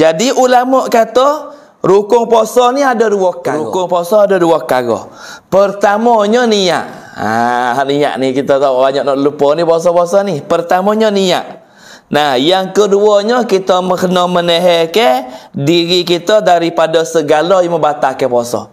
Jadi ulama kata rukun puasa ni ada dua kali. Rukun puasa ada dua kali. Pertamanya niat. Ah ha, niat ni kita tahu banyak nak lupa ni puasa-puasa ni. Pertamanya niat. Nah, yang keduanya kita kena menehelkan diri kita daripada segala yang membatalkan puasa.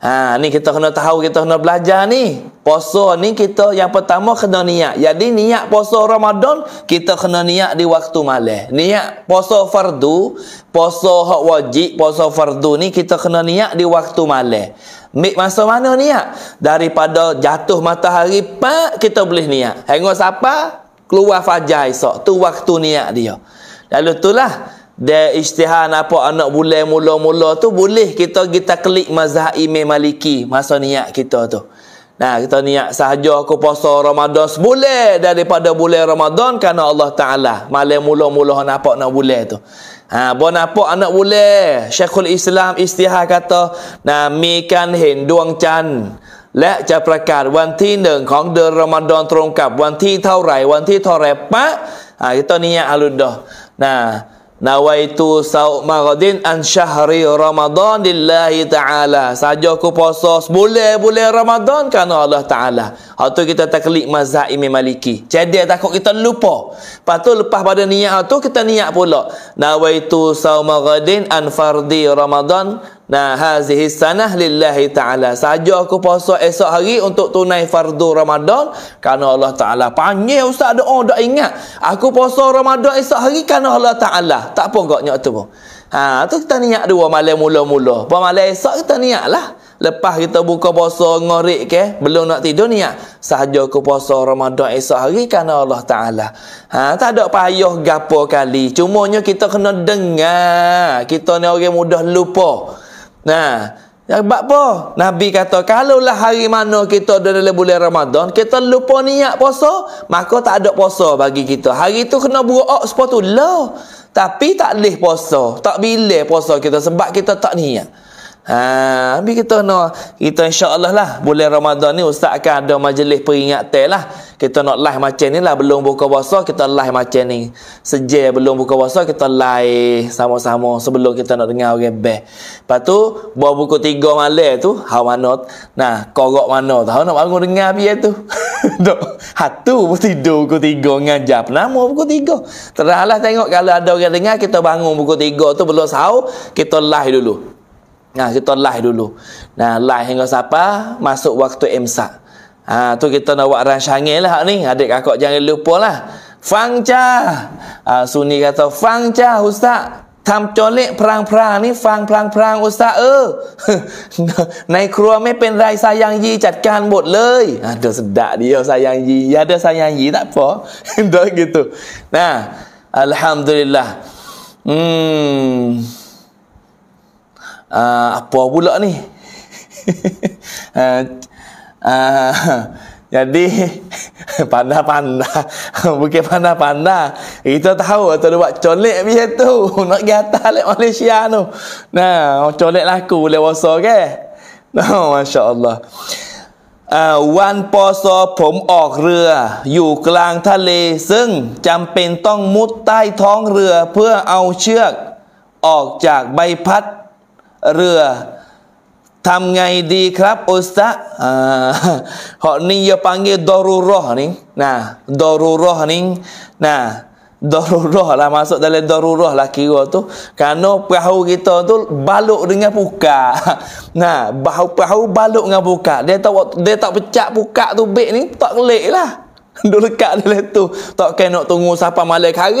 Ha, ni kita kena tahu, kita kena belajar ni. poso ni kita yang pertama kena niat. Jadi niat poso Ramadan, kita kena niat di waktu malam. Niat poso fardu, poso hak wajib, puasa fardu ni kita kena niat di waktu malam. Mik masa mana niat? Daripada jatuh matahari, pak kita boleh niat. Hengok siapa? Keluar fajar esok. Tu waktu niat dia. Lalu tu lah dia ijtihad apa anak bulan mula-mula tu boleh kita kita klik mazhab Imam Maliki masa niat kita tu. Nah, kita niat sahaja aku puasa Ramadan sebulan daripada bulan Ramadan kerana Allah Taala. Malam mula-mula nampak nak bulan tu. Ha, buat nampak anak boleh. Syekhul Islam istihar kata, Nami kan hin duang chan. Lek ca prakat, wanti neng kong de Ramadan terungkap, wanti tau rai, wanti tau rai, pak. Ha, kita niat aludah. Nah, Nawaitu sa'umaradin an syahri Ramadan lillahi ta'ala. Saja aku puasa sebulan-bulan Ramadan kerana Allah Ta'ala. Lepas tu kita taklik mazhab Imam Maliki. Jadi takut kita lupa. Lepas tu lepas pada niat tu kita niat pula. Nawaitu sa'umaradin an fardi Ramadan Nah, hazihi sanah lillahi ta'ala. Saja aku puasa esok hari untuk tunai fardu Ramadan. Kerana Allah ta'ala. Panggil ustaz doa, oh, tak ingat. Aku puasa Ramadan esok hari kerana Allah ta'ala. Tak pun kau nyok tu. Ha, tu kita niat dua malam mula-mula. Pada malam esok kita niat lah. Lepas kita buka puasa ngorik ke, belum nak tidur niat. Sahaja aku puasa Ramadan esok hari kerana Allah Ta'ala. Ha, tak ada payah gapo kali. Cumanya kita kena dengar. Kita ni orang mudah lupa. Nah, sebab apa? Nabi kata, kalaulah hari mana kita ada dalam bulan Ramadan, kita lupa niat puasa, maka tak ada puasa bagi kita. Hari tu kena buruk sepatu lah. Tapi tak boleh puasa. Tak bila puasa kita sebab kita tak niat. Ha, habis kita no, kita insya Allah lah bulan Ramadan ni ustaz akan ada majlis teh lah kita nak live macam ni lah belum buka puasa kita live macam ni sejak belum buka puasa kita live sama-sama sebelum kita nak dengar orang okay, best lepas tu buah buku tiga malam tu how mana nah korok mana tahu nak bangun dengar biar tu hatu pun tidur buku tiga ngajar nama buku tiga terahlah tengok kalau ada orang dengar kita bangun buku tiga tu belum sahur kita live dulu Nah, kita live dulu. Nah, live hingga siapa masuk waktu imsak. Ha, tu kita nak buat rancangan lah ni. Adik kakak jangan lupa lah. Fangca. Ha, sunni kata, Fangca Ustaz. Tam colik perang-perang ni, fang perang-perang Ustaz. Eh. Naik kru ni pen rai sayang ji, jatkan bot lei. Ada ha, sedak dia sayang ji. Ya ada sayang ji, tak apa. Dah gitu. Nah, Alhamdulillah. Hmm uh, apa pula ni? uh, uh, jadi pandai-pandai bukan pandai-pandai kita tahu tu dia buat colek biar tu nak pergi atas lek Malaysia tu nah colek aku boleh wasa ke no Masya Allah uh, wan poso pom ok rea yu kelang tale seng jampin tong mut tai tong rea pua au ciek ok jak bai pat เรือทำไงดีครับอุสตะฮะนี่ยะปังเกดอรุรห์นี่นะดอรุรห์นี่นะดอรุรห์ละมาสุดในดอรุรห์ละคิวตุคานุพะฮูกิโตตุบาลุกดิงะปุกะนะบาฮูพะฮูบาลุกงะปุกะเดตาวเดตาเปจักปุกะตุเบกนี่ตอกเลกลาดุลกะเลตุตอกแคนอตุงูซาปะมาเลคาเก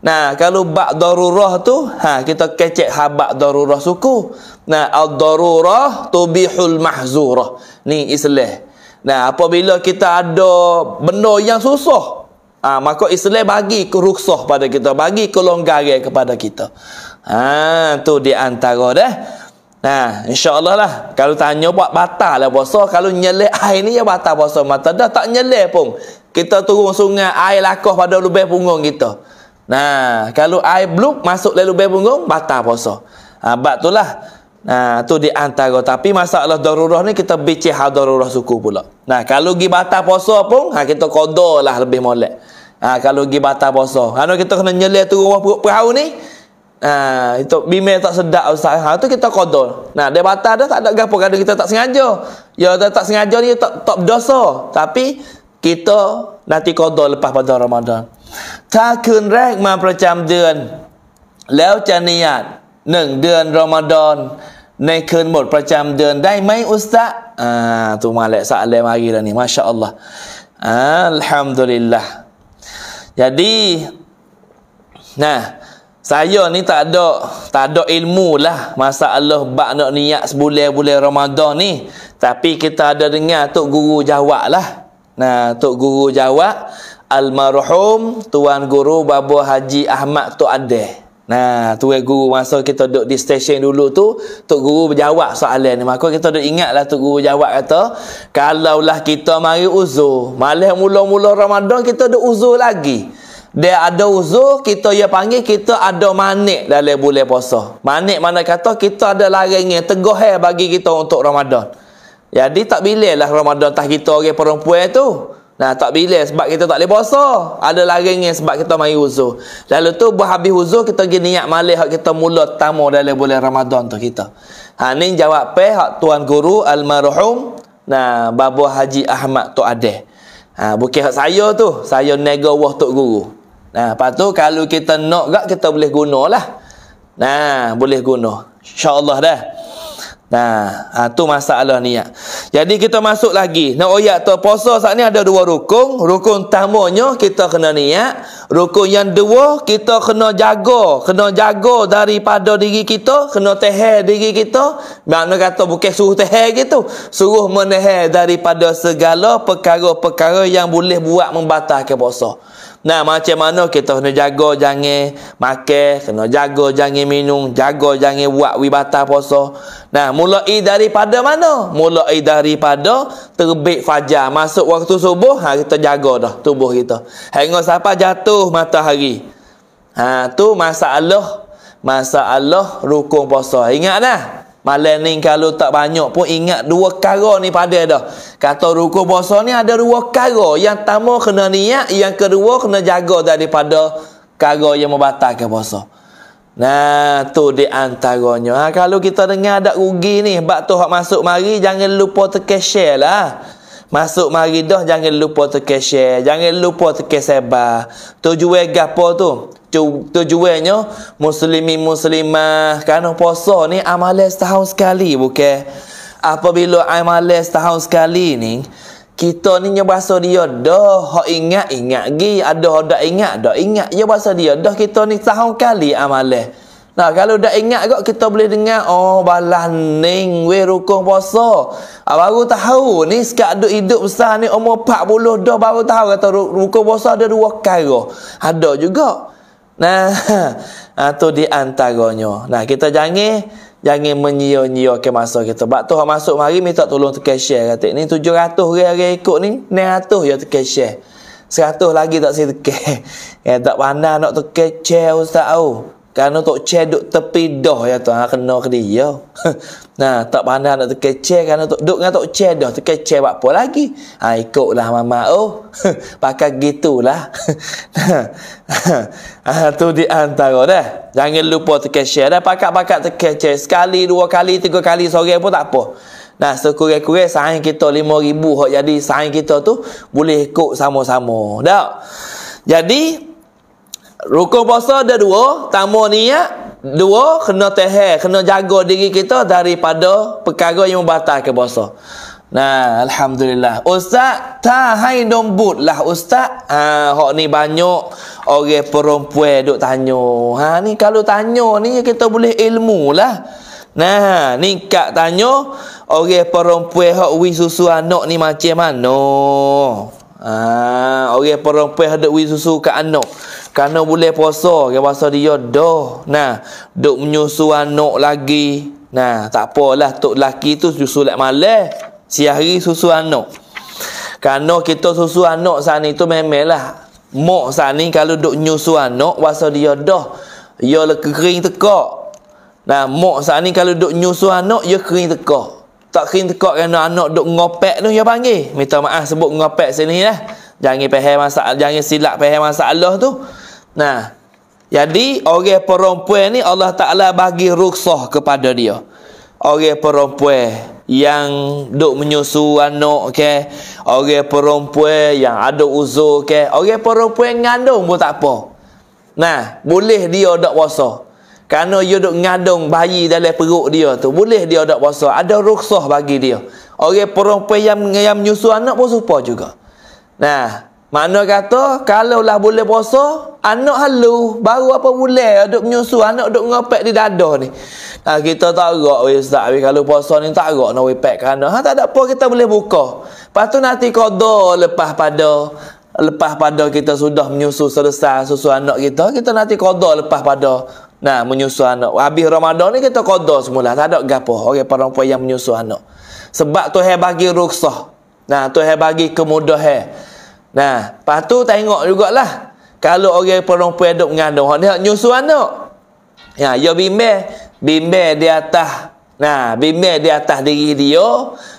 Nah, kalau bak darurah tu, ha kita kecek ha bak darurah suku. Nah, Al darurah tubihul mahzurah. Ni Islam. Nah, apabila kita ada benda yang susah, ha, maka Islam bagi keruksah pada kita, bagi kelonggaran kepada kita. Ha, tu di antara dah. Nah, insyaAllah lah. Kalau tanya buat batal lah puasa. Kalau nyelih air ni, ya batal puasa. Mata dah tak nyelih pun. Kita turun sungai air lakuh pada lubang punggung kita. Gitu. Nah, kalau air belum masuk lalu bayi punggung, batal puasa. Ha, bak tu lah. Nah, tu di antara. Tapi masalah darurah ni kita bicik hal darurah suku pula. Nah, kalau pergi batal puasa pun, ha, kita kodoh lah lebih molek. Ha, kalau pergi batal puasa. Kalau kita kena nyelih turun rumah perut perahu ni, ha, itu bimbing tak sedap ustaz. Ha, tu kita kodoh. Nah, dia batal dah tak ada gapo kadu kita tak sengaja. Ya, tak sengaja ni tak, tak dosa. Tapi, kita nanti kodoh lepas pada Ramadan. ถ้าคืนแรกมาประจำเดือนแล้วจะนิยตหนึ่งเดือนรอมฎอนในคืนหมดประจำเดือนได้ไหมอุสตะอ่าตุมาแหละสะเลมากีแล้วนี่มาชาอัลลอฮ์อัลฮัมดุลิลละอย่าดีนะ Saya ni tak ada tak ada ilmu lah masalah bab nak niat sebulan-bulan Ramadan ni. Tapi kita ada dengar tok guru jawab lah. Nah, tok guru jawab almarhum tuan guru babo haji ahmad tu ade Nah, tuan guru masa kita duduk di stesen dulu tu, tu guru berjawab soalan ni. Maka kita duduk lah tu guru jawab kata, kalaulah kita mari uzur, malah mula-mula Ramadan kita duduk uzur lagi. Dia ada uzur, kita ia panggil kita ada manik dalam bulan puasa. Manik mana kata kita ada larangnya tegah bagi kita untuk Ramadan. Jadi tak bila lah Ramadan tak kita orang perempuan tu. Nah, tak bila sebab kita tak boleh puasa. Ada laringnya sebab kita mai uzur. Lalu tu berhabis uzur kita pergi niat malih hak kita mula tamu dalam bulan Ramadan tu kita. Ha ni jawab pe hak tuan guru almarhum nah babo Haji Ahmad tu ade. Ha bukan hak saya tu, saya nego wah tok guru. Nah, patu kalau kita nak gak kita boleh gunalah. Nah, boleh guna. Insya-Allah dah. Nah, ha, tu masalah niat. Jadi kita masuk lagi. Nak oyak tu puasa saat ni ada dua rukun. Rukun utamanya kita kena niat. Rukun yang dua kita kena jaga, kena jaga daripada diri kita, kena teher diri kita. Mana kata bukan suruh teher gitu. Suruh menahan daripada segala perkara-perkara yang boleh buat membatalkan puasa. Nah, macam mana kita kena jaga jangan makan, kena jaga jangan minum, jaga jangan buat wibata puasa. Nah, mulai daripada mana? Mulai daripada terbit fajar. Masuk waktu subuh, ha, kita jaga dah tubuh kita. Hingga siapa jatuh matahari. Ha, tu masalah. Masalah rukun puasa. Ingat dah. Malam ni kalau tak banyak pun ingat dua kara ni pada dah. Kata rukun puasa ni ada dua kara. Yang pertama kena niat, yang kedua kena jaga daripada kara yang membatalkan puasa. Nah, tu di antaranya. Ha, kalau kita dengar ada rugi ni, bab tu hak masuk mari jangan lupa tekan share lah. Masuk mari dah jangan lupa tekan share, jangan lupa tekan sebar. Tujuan gapo tu? tujuannya muslimi muslimah kerana oh, puasa ni amalan setahun sekali bukan apabila amalan setahun sekali ni kita ni nya bahasa dia dah hak ingat ingat gi ada hok dak ingat dak ingat ya bahasa dia dah kita ni setahun sekali amalan Nah, kalau dah ingat kok kita boleh dengar oh balah ning we rukun puasa. Ah, baru tahu ni sekak duk hidup besar ni umur 40 dah baru tahu kata rukun puasa ada dua cara. Ada juga. Nah, atau ah, di antaranya. Nah, kita jangan jangan menyia-nyia ke masa kita. Sebab tu masuk mari minta tolong tekan share kata ni 700 orang ikut ni, 900 ya tekan share. 100 lagi tak saya tekan. Ya, tak pandai nak tekan share ustaz au. Kerana tok cek duk tepi doh ya tuan. Ha, kena ke dia. nah, tak pandai nak terkecek. Kerana tok duk dengan tok cek doh. Terkecek buat apa lagi? Ha, ikutlah mama. Oh, pakai gitulah. nah, ha, tu di antara dah. Jangan lupa terkecek dah. Pakat-pakat terkecek. Sekali, dua kali, tiga kali, sore pun tak apa. Nah, sekurang-kurang sain kita lima ribu. Jadi, sain kita tu boleh ikut sama-sama. Tak? Jadi, Rukun puasa ada dua. tamu niat. Ya, dua, kena teher. Kena jaga diri kita daripada perkara yang membatalkan puasa. Nah, Alhamdulillah. Ustaz, tahai nombut lah Ustaz. Ha, hok ni banyak orang perempuan duk tanya. Ha, ni kalau tanya ni kita boleh ilmu lah. Nah, ni kak tanya orang perempuan hok wis susu anak ni macam mana? Ah, ha, orang perempuan hok wis susu ke anak. Karena boleh puasa, dia puasa dia dah. Nah, duk menyusu anak lagi. Nah, tak apalah tok lelaki tu susu lek malas. Siang hari susu anak. Karena kita susu anak sana itu memanglah mok sana kalau duk nyusu anak puasa dia dah. Ya le kering tekak. Nah, mok sana kalau duk nyusu anak ya kering tekak. Tak kering tekak kerana anak duk ngopek tu ya panggil. Minta maaf sebut ngopek sini lah. Jangan pehe masalah, jangan silap pehe masalah tu. Nah, jadi orang perempuan ni Allah Taala bagi rukhsah kepada dia. Orang perempuan yang duk menyusu anak ke, orang perempuan yang ada uzur ke, orang perempuan ngandung pun tak apa. Nah, boleh dia dak puasa. Karena dia duk ngandung bayi dalam perut dia tu, boleh dia dak puasa. Ada rukhsah bagi dia. Orang perempuan yang yang menyusu anak pun serupa juga. Nah, mana kata kalau lah boleh puasa, anak halu baru apa boleh duk menyusu, anak duk ngopek di dada ni. Ha, kita tak rak weh ustaz, we, kalau puasa ni tak rak nak wepek kerana ha, tak ada apa kita boleh buka. Lepas tu nanti qada lepas pada lepas pada kita sudah menyusu selesai susu anak kita, kita nanti qada lepas pada nah menyusu anak. Habis Ramadan ni kita qada semula, tak ada gapo orang okay, perempuan yang menyusu anak. Sebab tu hai bagi rukhsah. Nah, tu hai bagi kemudahan. Hai. Nah, lepas tu tengok jugalah. Kalau orang perempuan duduk mengandung, dia nyusu anak. Ya, dia ya bimbel. Bimbel di atas Nah, bimbel di atas diri dia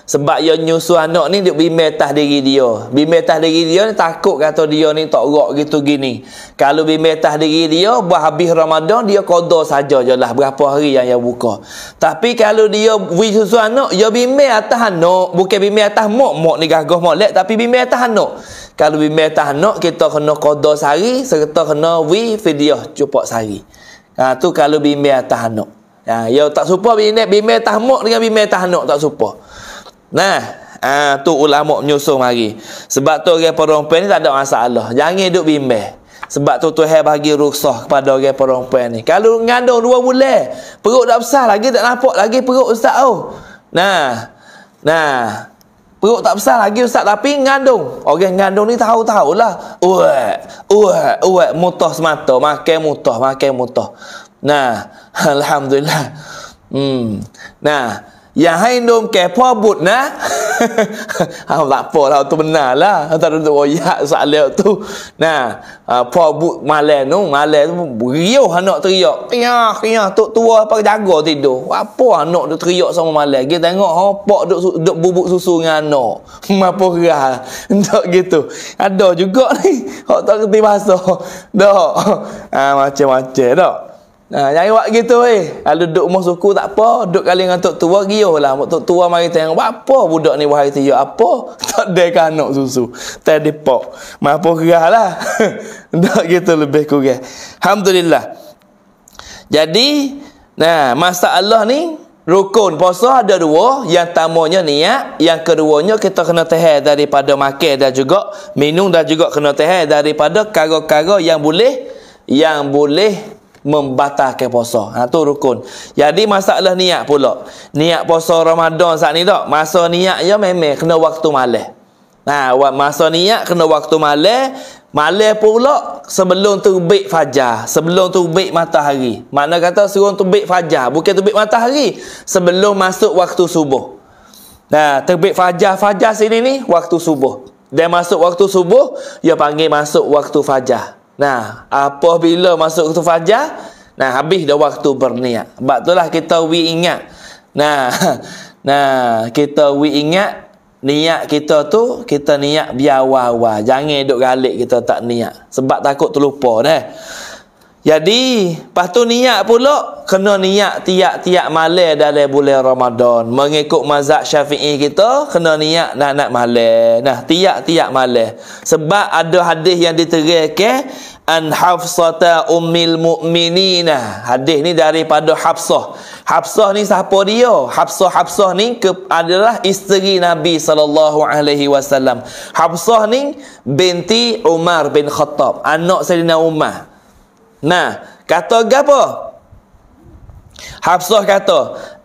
sebab dia nyusu anak ni dia bimbel atas diri dia. Bimbel atas diri dia ni takut kata dia ni tak rok gitu gini. Kalau bimbel atas diri dia buat habis Ramadan dia qada saja jelah berapa hari yang dia buka. Tapi kalau dia wi susu anak, dia bimbel atas anak, bukan bimbel atas mak mak ni gagah molek tapi bimbel atas anak. Kalau bimbel atas anak kita kena qada sehari serta kena wi video cupak sehari. Ha tu kalau bimbel atas anak. Ya, ya tak serupa bimel bimel tahmuk dengan bimel tahnuk tak serupa. Nah, ah tu ulama menyusun mari. Sebab tu orang perempuan ni tak ada masalah. Jangan duk bimbel. Sebab tu Tuhan bagi rukhsah kepada orang perempuan ni. Kalau ngandung dua bulan, perut dah besar lagi tak nampak lagi perut ustaz tu. Oh. Nah. Nah. Perut tak besar lagi ustaz tapi ngandung. Orang ngandung ni tahu-tahulah. Uat, uat, uat mutah semata, makan mutah, makan mutah. Nah, alhamdulillah. Hmm. Nah, yang hai nom ke po but nah. ha lah po lah tu benarlah. Ha tak ada royak salah tu. Nah, ha uh, but malam nom, malam tu beriau anak teriak. Ya, ya tok tua apa jaga tidur. Apa anak tu teriak sama malam. Dia tengok ha duk duk bubuk susu dengan anak. Mapo gerah. Tak gitu. Ada juga ni. Hak tak reti bahasa. Dak. Ah macam-macam dak. Nah ha, jangan buat gitu eh. Kalau duduk rumah suku tak apa, duduk kali dengan tok tua giuh lah. Tok tua mari tengok buat apa budak ni wahai tiyo ya, apa? Tak ada kanak susu. Tak ada pok. Mampu gerah lah. Tak gitu lebih kurang. Alhamdulillah. Jadi, nah masalah ni rukun puasa ada dua, yang tamonya niat, yang keduanya kita kena tahan daripada makan dan juga minum dan juga kena tahan daripada kara-kara yang boleh yang boleh membatalkan puasa. Ha tu rukun. Jadi masalah niat pula. Niat puasa Ramadan saat ni tak? Masa niat ya memang kena waktu malam. Ha masa niat kena waktu malam, malam pula sebelum terbit fajar, sebelum terbit matahari. Mana kata sebelum terbit fajar, bukan terbit matahari, sebelum masuk waktu subuh. Nah, ha, terbit fajar fajar sini ni waktu subuh. Dia masuk waktu subuh, dia panggil masuk waktu fajar. Nah, apabila masuk waktu fajar, nah habis dah waktu berniat. Sebab itulah kita we ingat. Nah, nah kita we ingat niat kita tu, kita niat biar awal-awal. Jangan duduk galik kita tak niat. Sebab takut terlupa dah. Eh? Jadi, lepas tu niat pula, kena niat tiap-tiap malam dalam bulan Ramadan. Mengikut mazhab syafi'i kita, kena niat nak-nak malam. Nah, tiap-tiap malam. Sebab ada hadis yang diterikkan, An Hafsata Ummil Mu'minina. Hadis ni daripada Hafsah. Hafsah ni siapa dia? Hafsah-Hafsah ni ke, adalah isteri Nabi SAW. Hafsah ni binti Umar bin Khattab. Anak Sayyidina Umar. Nah, kata gapo? Hafsah kata,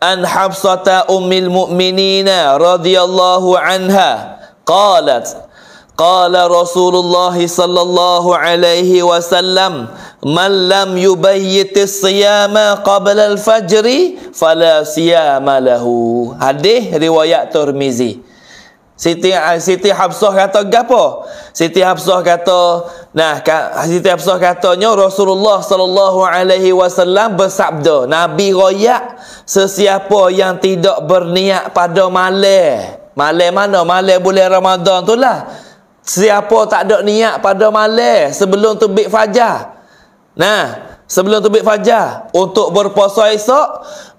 "An Hafsata ummil mu'minina radhiyallahu anha qalat" قال رسول الله صلى الله عليه وسلم من لم يبيت الصيام قبل الفجر فلا صيام له هذه رواية ترمذي Siti ah, Siti Hafsah kata gapo? Siti Hafsah kata, nah Siti Hafsah katanya Rasulullah sallallahu alaihi wasallam bersabda, Nabi royak sesiapa yang tidak berniat pada malam. Malam mana? Malam bulan Ramadan tu lah. Siapa tak ada niat pada malam sebelum tubik fajar. Nah, sebelum tubik fajar untuk berpuasa esok,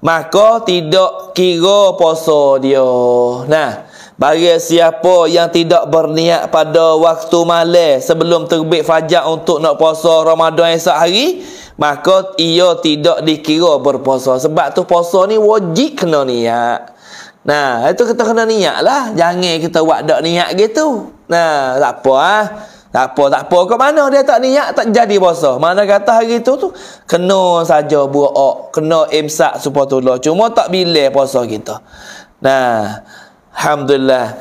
maka tidak kira puasa dia. Nah, bagi siapa yang tidak berniat pada waktu malam sebelum terbit fajar untuk nak puasa Ramadan esok hari maka ia tidak dikira berpuasa sebab tu puasa ni wajib kena niat nah itu kita kena niat lah jangan kita buat tak niat gitu nah tak apa ah ha? tak apa tak apa ke mana dia tak niat tak jadi puasa mana kata hari tu tu kena saja buat ok kena imsak supaya tolong cuma tak bila puasa kita nah الحمد لله